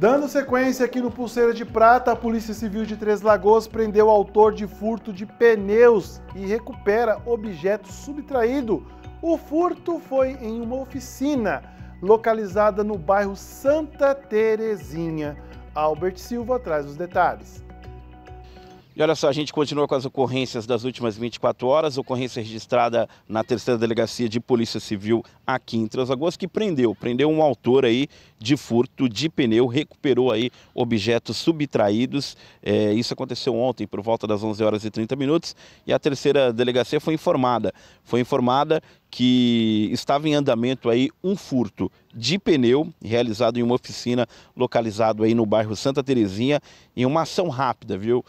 Dando sequência aqui no Pulseira de Prata, a Polícia Civil de Três Lagoas prendeu o autor de furto de pneus e recupera objeto subtraído. O furto foi em uma oficina localizada no bairro Santa Terezinha. Albert Silva traz os detalhes. E olha só, a gente continua com as ocorrências das últimas 24 horas. Ocorrência registrada na terceira delegacia de Polícia Civil aqui em Três que prendeu, prendeu um autor aí de furto de pneu, recuperou aí objetos subtraídos. É, isso aconteceu ontem por volta das 11 horas e 30 minutos e a terceira delegacia foi informada. Foi informada que estava em andamento aí um furto de pneu realizado em uma oficina localizado aí no bairro Santa Terezinha em uma ação rápida, viu?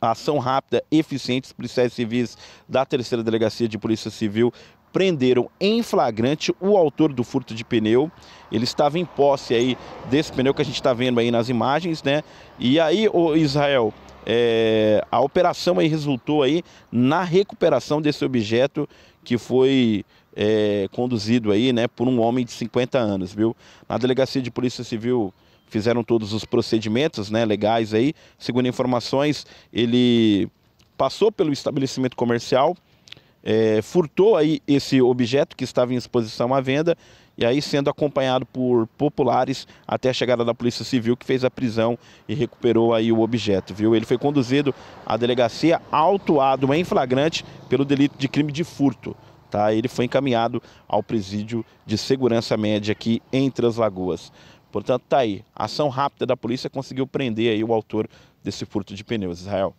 ação rápida, eficiente, os policiais civis da terceira delegacia de polícia civil prenderam em flagrante o autor do furto de pneu. Ele estava em posse aí desse pneu que a gente está vendo aí nas imagens, né? E aí, o Israel, é, a operação aí resultou aí na recuperação desse objeto que foi é, conduzido aí, né, por um homem de 50 anos, viu? Na delegacia de polícia civil fizeram todos os procedimentos né, legais aí. Segundo informações, ele passou pelo estabelecimento comercial, é, furtou aí esse objeto que estava em exposição à venda e aí sendo acompanhado por populares até a chegada da Polícia Civil que fez a prisão e recuperou aí o objeto, viu? Ele foi conduzido à delegacia autuado em flagrante pelo delito de crime de furto, tá? Ele foi encaminhado ao presídio de segurança média aqui em Três Lagoas. Portanto, tá aí. A ação rápida da polícia conseguiu prender aí o autor desse furto de pneus, Israel.